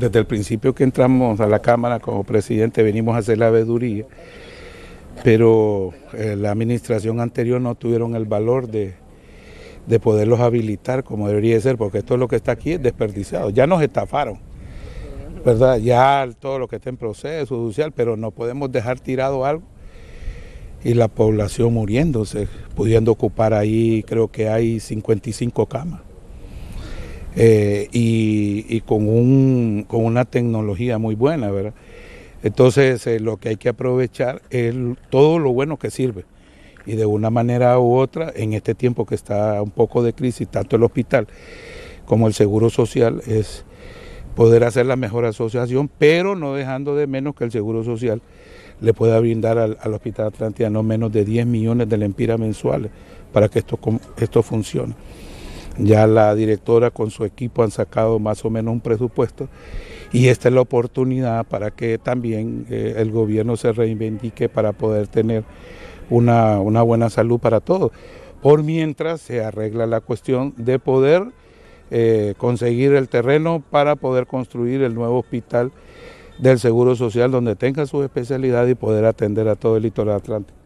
desde el principio que entramos a la Cámara como presidente venimos a hacer la veeduría, pero eh, la administración anterior no tuvieron el valor de, poderlos habilitar como debería ser, porque esto es lo que está aquí es desperdiciado. Ya nos estafaron, ¿verdad? Ya todo lo que está en proceso judicial, pero no podemos dejar tirado algo y la población muriéndose, pudiendo ocupar ahí, creo que hay 55 camas. Eh, y, con, una tecnología muy buena, ¿verdad? Entonces eh, lo que hay que aprovechar es todo lo bueno que sirve y de una manera u otra, en este tiempo que está un poco de crisis, tanto el hospital como el Seguro Social, es poder hacer la mejor asociación, pero no dejando de menos que el Seguro Social le pueda brindar al, Hospital Atlántida no menos de 10 millones de lempiras mensuales para que esto, esto funcione. Ya la directora con su equipo han sacado más o menos un presupuesto y esta es la oportunidad para que también eh, el gobierno se reivindique para poder tener una, buena salud para todos. Por mientras se arregla la cuestión de poder eh, conseguir el terreno para poder construir el nuevo hospital del Seguro Social donde tenga su especialidad y poder atender a todo el litoral atlántico.